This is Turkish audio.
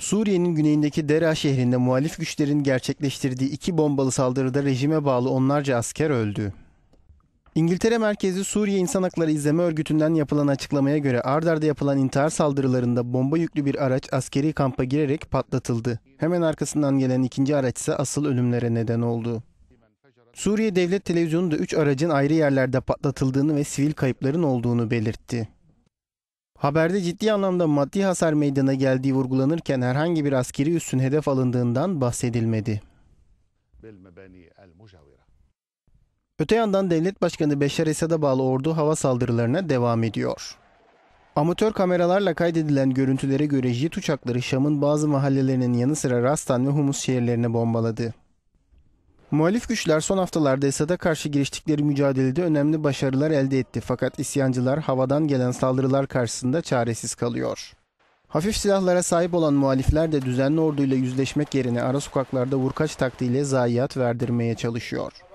Suriye'nin güneyindeki Dera şehrinde muhalif güçlerin gerçekleştirdiği iki bombalı saldırıda rejime bağlı onlarca asker öldü. İngiltere merkezi Suriye İnsan Hakları İzleme Örgütü'nden yapılan açıklamaya göre ard arda yapılan intihar saldırılarında bomba yüklü bir araç askeri kampa girerek patlatıldı. Hemen arkasından gelen ikinci araç ise asıl ölümlere neden oldu. Suriye Devlet Televizyonu da 3 aracın ayrı yerlerde patlatıldığını ve sivil kayıpların olduğunu belirtti. Haberde ciddi anlamda maddi hasar meydana geldiği vurgulanırken herhangi bir askeri üssün hedef alındığından bahsedilmedi. Öte yandan Devlet Başkanı Beşar Esad'a bağlı ordu hava saldırılarına devam ediyor. Amatör kameralarla kaydedilen görüntülere göre jet uçakları Şam'ın bazı mahallelerinin yanı sıra Rastan ve Humus şehirlerini bombaladı. Muhalif güçler son haftalarda Esad'a karşı giriştikleri mücadelede önemli başarılar elde etti fakat isyancılar havadan gelen saldırılar karşısında çaresiz kalıyor. Hafif silahlara sahip olan muhalifler de düzenli orduyla yüzleşmek yerine ara sokaklarda vurkaç taktiğiyle zayiat verdirmeye çalışıyor.